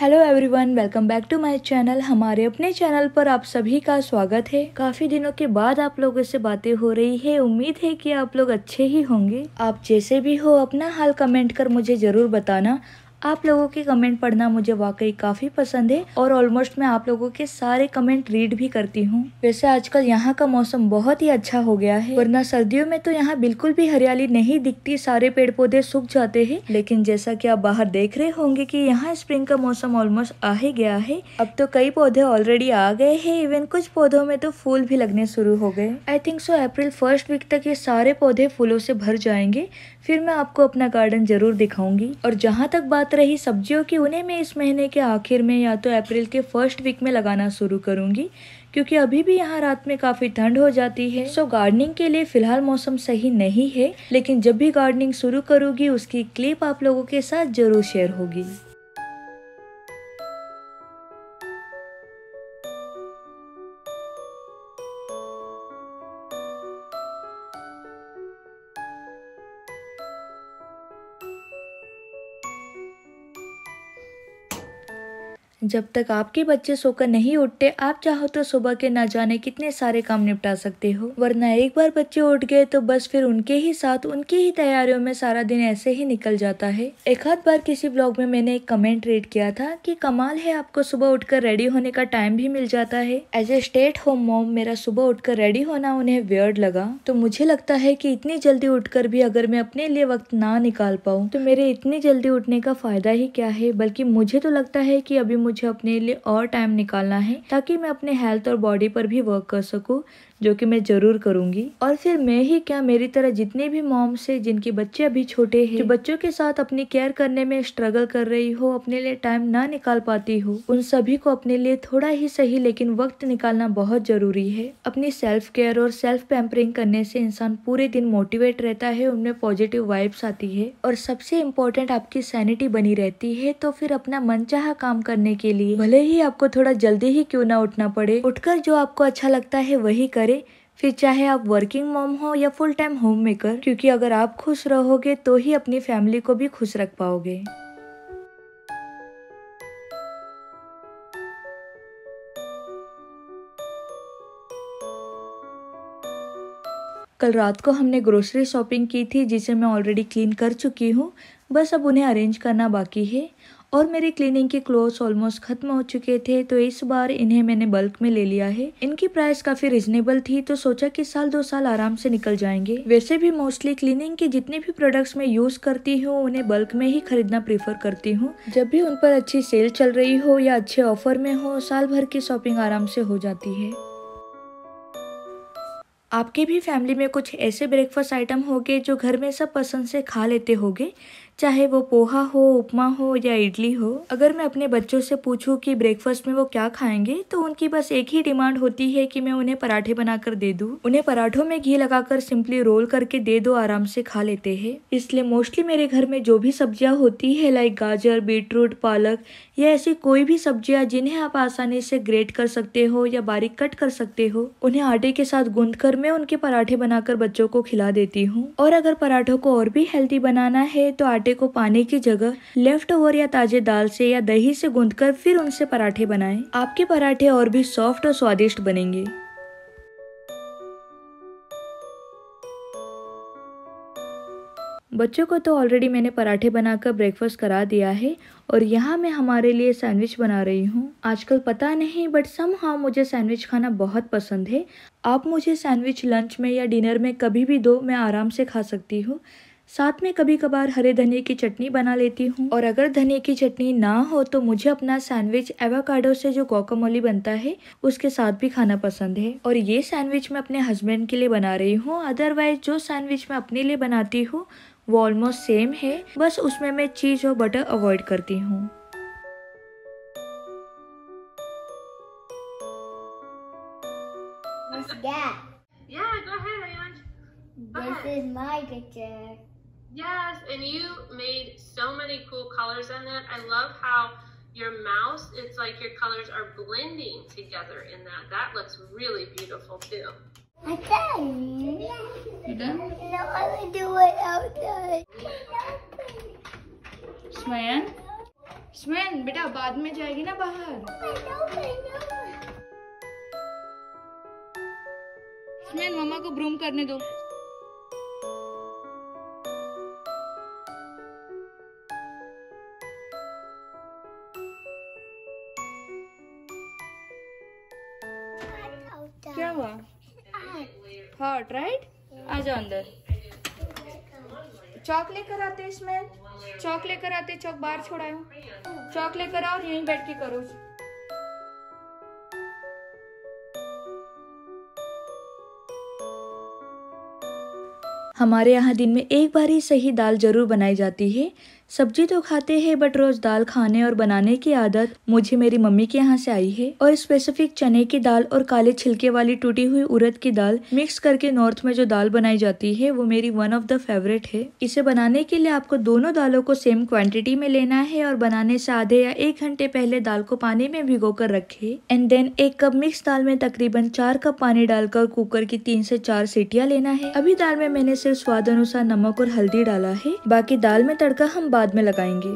Hello everyone welcome back to my channel हमारे अपने channel पर आप सभी का स्वागत है काफी दिनों के बाद आप लोगों से बातें हो रही है उम्मीद है कि आप लोग अच्छे ही होंगे आप जैसे भी हो अपना हाल कमेंट कर मुझे जरूर बताना आप लोगों के कमेंट पढ़ना मुझे वाकई काफ़ी पसंद है और ऑलमोस्ट मैं आप लोगों के सारे कमेंट रीड भी करती हूँ वैसे आजकल यहाँ का मौसम बहुत ही अच्छा हो गया है वरना सर्दियों में तो यहाँ बिल्कुल भी हरियाली नहीं दिखती सारे पेड़ पौधे सूख जाते हैं लेकिन जैसा कि आप बाहर देख रहे होंगे की यहाँ स्प्रिंग का मौसम ऑलमोस्ट आ ही गया है अब तो कई पौधे ऑलरेडी आ गए है इवन कुछ पौधों में तो फूल भी लगने शुरू हो गए I think so April first week तक ये सारे पौधे फूलों से भर जाएंगे फिर मैं आपको अपना गार्डन ज़रूर दिखाऊंगी और जहाँ तक बात रही सब्जियों की उन्हें मैं इस महीने के आखिर में या तो अप्रैल के फर्स्ट वीक में लगाना शुरू करूंगी क्योंकि अभी भी यहाँ रात में काफ़ी ठंड हो जाती है सो गार्डनिंग के लिए फ़िलहाल मौसम सही नहीं है लेकिन जब भी गार्डनिंग शुरू करूंगी उसकी क्लिप आप लोगों के साथ ज़रूर शेयर होगी जब तक आपके बच्चे सोकर नहीं उठते आप चाहो तो सुबह के ना जाने कितने सारे काम निपटा सकते हो वरना एक बार बच्चे उठ गए तो बस फिर उनके ही साथ उनकी ही तैयारियों में सारा दिन ऐसे ही निकल जाता है एक आध बार किसी ब्लॉग में मैंने एक कमेंट रीड किया था कि कमाल है आपको सुबह उठकर रेडी होने का टाइम भी मिल जाता है एज ए स्टेट होम मोम मेरा सुबह उठकर रेडी होना उन्हें व्यर्ड लगा तो मुझे लगता है की इतनी जल्दी उठकर भी अगर मैं अपने लिए वक्त ना निकाल पाऊँ तो मेरे इतनी जल्दी उठने का फायदा ही क्या है बल्कि मुझे तो लगता है की अभी मुझे अपने लिए और टाइम निकालना है ताकि मैं अपने हेल्थ और बॉडी पर भी वर्क कर सकूँ जो कि मैं जरूर करूंगी और फिर मैं ही क्या मेरी तरह जितने भी मॉम्स है जिनके बच्चे अभी छोटे हैं जो बच्चों के साथ अपनी केयर करने में स्ट्रगल कर रही हो अपने लिए टाइम ना निकाल पाती हो उन सभी को अपने लिए थोड़ा ही सही लेकिन वक्त निकालना बहुत जरूरी है अपनी सेल्फ केयर और सेल्फ पैम्परिंग करने से इंसान पूरे दिन मोटिवेट रहता है उनमें पॉजिटिव वाइब्स आती है और सबसे इम्पोर्टेंट आपकी सैनिटी बनी रहती है तो फिर अपना मन काम करने के लिए भले ही आपको थोड़ा जल्दी ही क्यों ना उठना पड़े उठकर जो आपको अच्छा लगता है वही करें करें फिर चाहे आप वर्किंग मॉम हो या फुल टाइम होम मेकर क्योंकि अगर आप खुश रहोगे तो ही अपनी फैमिली को भी खुश रख पाओगे कल रात को हमने ग्रोसरी शॉपिंग की थी जिसे मैं ऑलरेडी क्लीन कर चुकी हूँ बस अब उन्हें अरेंज करना बाकी है और मेरे क्लीनिंग के क्लोथ्स ऑलमोस्ट खत्म हो चुके थे तो इस बार इन्हें मैंने बल्क में ले लिया है इनकी प्राइस काफी रिजनेबल थी तो सोचा कि साल दो साल आराम से निकल जाएंगे वैसे भी मोस्टली क्लीनिंग के जितने भी प्रोडक्ट्स मैं यूज करती हूँ उन्हें बल्क में ही खरीदना प्रीफर करती हूँ जब भी उन पर अच्छी सेल चल रही हो या अच्छे ऑफर में हो साल भर की शॉपिंग आराम से हो जाती है आपके भी फैमिली में कुछ ऐसे ब्रेकफास्ट आइटम होंगे जो घर में सब पसंद से खा लेते होंगे चाहे वो पोहा हो उपमा हो या इडली हो अगर मैं अपने बच्चों से पूछूं कि ब्रेकफास्ट में वो क्या खाएंगे तो उनकी बस एक ही डिमांड होती है कि मैं उन्हें पराठे बनाकर दे दूं उन्हें पराठों में घी लगाकर सिंपली रोल करके दे दो आराम से खा लेते हैं इसलिए मोस्टली मेरे घर में जो भी सब्जियां होती है लाइक गाजर बीटरूट पालक या ऐसी कोई भी सब्जियां जिन्हें आप आसानी से ग्रेट कर सकते हो या बारीक कट कर सकते हो उन्हें आटे के साथ गूंद कर मैं उनके पराठे बनाकर बच्चों को खिला देती हूँ और अगर पराठों को और भी हेल्थी बनाना है तो आटे को पानी की जगह लेफ्ट ओवर या ताजे दाल से या दही से गूंद कर फिर उनसे पराठे बनाए आपके पराठे और भी सॉफ्ट और स्वादिष्ट बनेंगे बच्चों को तो ऑलरेडी मैंने पराठे बनाकर ब्रेकफास्ट करा दिया है और यहाँ मैं हमारे लिए सैंडविच बना रही हूँ आजकल पता नहीं बट सम हाँ मुझे सैंडविच खाना बहुत पसंद है आप मुझे सैंडविच लंच में या डिनर में कभी भी दो मैं आराम से खा सकती हूँ साथ में कभी कभार हरे धनिए की चटनी बना लेती हूँ और अगर धनिए की चटनी ना हो तो मुझे अपना सैंडविच एवाकाडो से जो गोकामोली बनता है उसके साथ भी खाना पसंद है और ये सैंडविच मैं अपने हस्बैंड के लिए बना रही हूँ अदरवाइज जो सैंडविच मैं अपने लिए बनाती हूँ वो ऑलमोस्ट सेम है बस उसमें मैं चीज़ और बटर अवॉइड करती हूँ Yes, and you made so many cool colors on that. I love how your mouse, it's like your colors are blending together in that. That looks really beautiful too. Okay. बेटा स्मयन स्मयन बेटा बाद में जाएगी ना बाहर स्मयन मम्मा को ब्रूम करने दो क्या हुआ हॉट राइट आ जाओ अंदर चौक लेकर आते इसमें चौक लेकर आते चौक बाहर छोड़ा हूँ चौक लेकर आओ यहीं बैठ के करो हमारे यहाँ दिन में एक बार ही सही दाल जरूर बनाई जाती है सब्जी तो खाते हैं बट रोज दाल खाने और बनाने की आदत मुझे मेरी मम्मी के यहाँ से आई है और स्पेसिफिक चने की दाल और काले छिलके वाली टूटी हुई उड़द की दाल मिक्स करके नॉर्थ में जो दाल बनाई जाती है वो मेरी वन ऑफ द फेवरेट है इसे बनाने के लिए आपको दोनों दालों को सेम क्वांटिटी में लेना है और बनाने से आधे या एक घंटे पहले दाल को पानी में भिगो कर रखे एंड देन एक कप मिक्स दाल में तकरीबन चार कप पानी डालकर कुकर की तीन से चार सीटियाँ लेना है अभी दाल में मैंने सिर्फ स्वाद अनुसार नमक और हल्दी डाला है बाकी दाल में तड़का हम बाद में लगाएंगे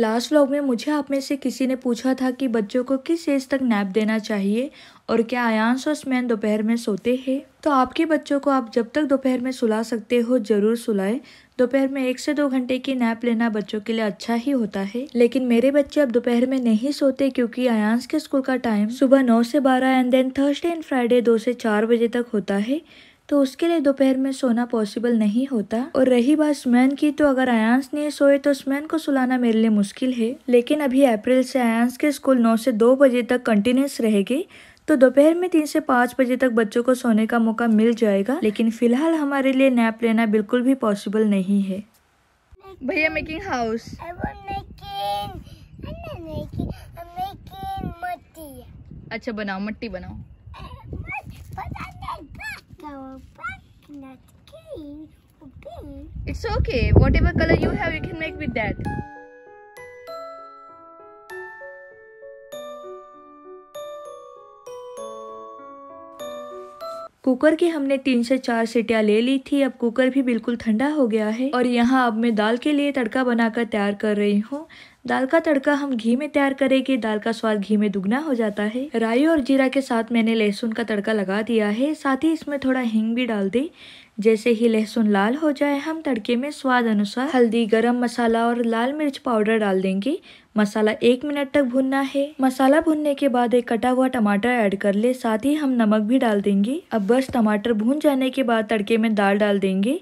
लास्ट व्लॉग में मुझे आप में से किसी ने पूछा था कि बच्चों को किस एज तक नैप देना चाहिए और क्या आयांश और स्मैन दोपहर में सोते हैं तो आपके बच्चों को आप जब तक दोपहर में सुला सकते हो जरूर सुलाए दोपहर में एक से दो घंटे की नैप लेना बच्चों के लिए अच्छा ही होता है लेकिन मेरे बच्चे अब दोपहर में नहीं सोते क्योंकि आयांश के स्कूल का टाइम सुबह नौ से बारह and then Thursday and Friday दो से चार बजे तक होता है तो उसके लिए दोपहर में सोना पॉसिबल नहीं होता और रही बात स्मैन की तो अगर अयांस नहीं सोए तो स्मैन को सुलाना मेरे लिए मुश्किल है लेकिन अभी अप्रैल से अयांस के स्कूल नौ से दो बजे तक कंटिन्यूस रहेगी तो दोपहर में तीन से पाँच बजे तक बच्चों को सोने का मौका मिल जाएगा लेकिन फिलहाल हमारे लिए नैप लेना बिल्कुल भी पॉसिबल नहीं है भैया मेकिंग हाउस अच्छा बनाओ मट्टी बनाओ It's okay. Whatever color you have, you can make with that. Cooker की हमने तीन से चार सीटियाँ ले ली थी अब कुकर भी बिल्कुल ठंडा हो गया है और यहाँ अब मैं दाल के लिए तड़का बनाकर तैयार कर रही हूँ दाल का तड़का हम घी में तैयार करेंगे दाल का स्वाद घी में दुगना हो जाता है राई और जीरा के साथ मैंने लहसुन का तड़का लगा दिया है साथ ही इसमें थोड़ा हिंग भी डाल दे जैसे ही लहसुन लाल हो जाए हम तड़के में स्वाद अनुसार हल्दी गरम मसाला और लाल मिर्च पाउडर डाल देंगे मसाला एक मिनट तक भुनना है मसाला भुनने के बाद एक कटा हुआ टमाटर ऐड कर ले साथ ही हम नमक भी डाल देंगे अब बस टमाटर भून जाने के बाद तड़के में दाल डाल देंगे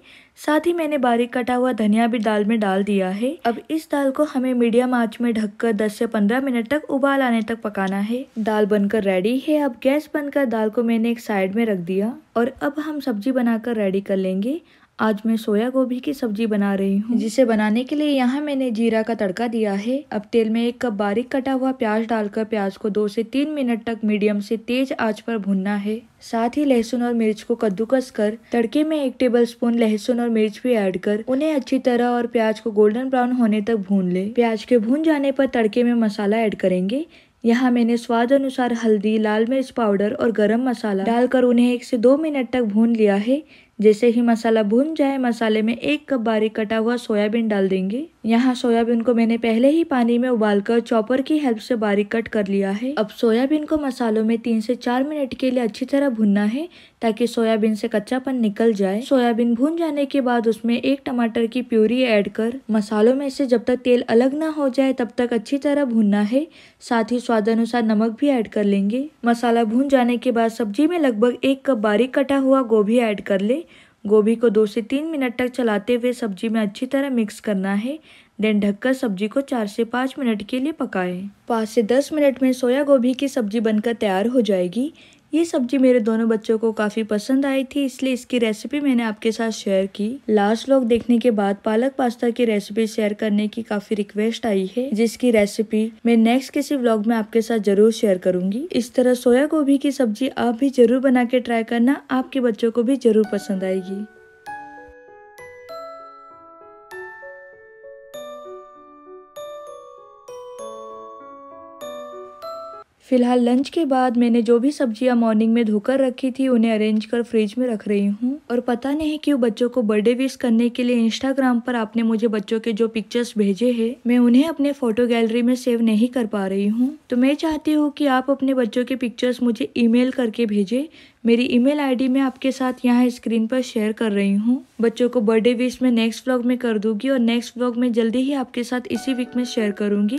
साथ ही मैंने बारीक कटा हुआ धनिया भी दाल में डाल दिया है अब इस दाल को हमें मीडियम आंच में ढककर 10 से 15 मिनट तक उबाल आने तक पकाना है दाल बनकर रेडी है अब गैस बनकर दाल को मैंने एक साइड में रख दिया और अब हम सब्जी बनाकर रेडी कर लेंगे आज मैं सोया गोभी की सब्जी बना रही हूँ जिसे बनाने के लिए यहाँ मैंने जीरा का तड़का दिया है अब तेल में एक कप बारीक कटा हुआ प्याज डालकर प्याज को दो से तीन मिनट तक मीडियम से तेज आंच पर भूनना है साथ ही लहसुन और मिर्च को कद्दूकस कर तड़के में एक टेबल स्पून लहसुन और मिर्च भी ऐड कर उन्हें अच्छी तरह और प्याज को गोल्डन ब्राउन होने तक भून ले प्याज के भून जाने पर तड़के में मसाला ऐड करेंगे यहाँ मैंने स्वाद अनुसार हल्दी लाल मिर्च पाउडर और गरम मसाला डालकर उन्हें एक से दो मिनट तक भून लिया है जैसे ही मसाला भून जाए मसाले में एक कप बारीक कटा हुआ सोयाबीन डाल देंगे यहाँ सोयाबीन को मैंने पहले ही पानी में उबालकर चॉपर की हेल्प से बारीक कट कर लिया है अब सोयाबीन को मसालों में तीन से चार मिनट के लिए अच्छी तरह भुनना है ताकि सोयाबीन से कच्चापन निकल जाए सोयाबीन भून जाने के बाद उसमें एक टमाटर की प्यूरी ऐड कर मसालों में से जब तक तेल अलग ना हो जाए तब तक अच्छी तरह भूनना है साथ ही स्वादानुसार नमक भी ऐड कर लेंगे मसाला भून जाने के बाद सब्जी में लगभग एक कप बारीक कटा हुआ गोभी ऐड कर ले गोभी को दो से तीन मिनट तक चलाते हुए सब्जी में अच्छी तरह मिक्स करना है देन ढककर सब्जी को चार से पाँच मिनट के लिए पकाएं। पाँच से दस मिनट में सोया गोभी की सब्जी बनकर तैयार हो जाएगी ये सब्जी मेरे दोनों बच्चों को काफ़ी पसंद आई थी इसलिए इसकी रेसिपी मैंने आपके साथ शेयर की लास्ट लोग देखने के बाद पालक पास्ता की रेसिपी शेयर करने की काफ़ी रिक्वेस्ट आई है जिसकी रेसिपी मैं नेक्स्ट किसी व्लॉग में आपके साथ जरूर शेयर करूंगी इस तरह सोया गोभी की सब्जी आप भी जरूर बना के ट्राई करना आपके बच्चों को भी जरूर पसंद आएगी फ़िलहाल लंच के बाद मैंने जो भी सब्जियां मॉर्निंग में धोकर रखी थी उन्हें अरेंज कर फ्रिज में रख रही हूँ और पता नहीं क्यों बच्चों को बर्थडे विश करने के लिए इंस्टाग्राम पर आपने मुझे बच्चों के जो पिक्चर्स भेजे हैं मैं उन्हें अपने फोटो गैलरी में सेव नहीं कर पा रही हूँ तो मैं चाहती हूँ कि आप अपने बच्चों के पिक्चर्स मुझे ई करके भेजे मेरी ईमेल आईडी मैं आपके साथ यहाँ स्क्रीन पर शेयर कर रही हूँ बच्चों को बर्थडे विश मैं नेक्स्ट व्लॉग में कर दूंगी और नेक्स्ट व्लॉग में जल्दी ही आपके साथ इसी वीक में शेयर करूंगी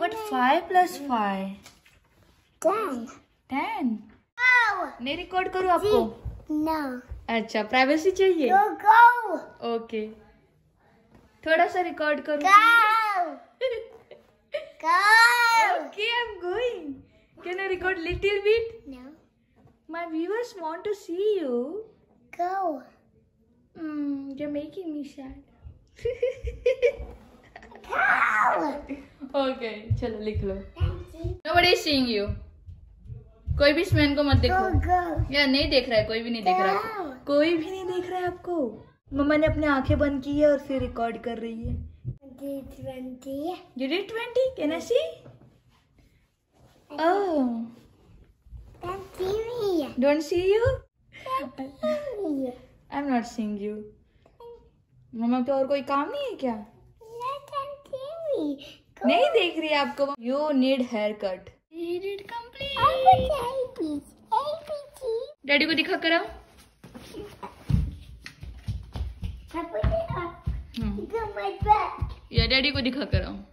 But 5 plus 5? 10. 10. नहीं रिकॉर्ड करूँ आपको ना अच्छा प्राइवेसी चाहिए ओके थोड़ा सा रिकॉर्ड करो okay, I'm going. Can I record little bit? No. My viewers want to see you. Go. Mm, you're making me sad. Okay चलो लिख लो नो बडी यू कोई भी स्मैन को मत देखो या नहीं देख रहा है कोई भी नहीं देख रहा है कोई भी नहीं देख रहा है आपको मम्मा ने अपनी आंखें बंद की है और फिर रिकॉर्ड कर रही है You twenty 20? Can see see? Oh. Don't see me. Don't see you? I'm not seeing you. मम्मा के तो और कोई काम नहीं है क्या नहीं देख रही आपको you need hair cut daddy को दिखा कर डैडी hmm. को दिखा कर आओ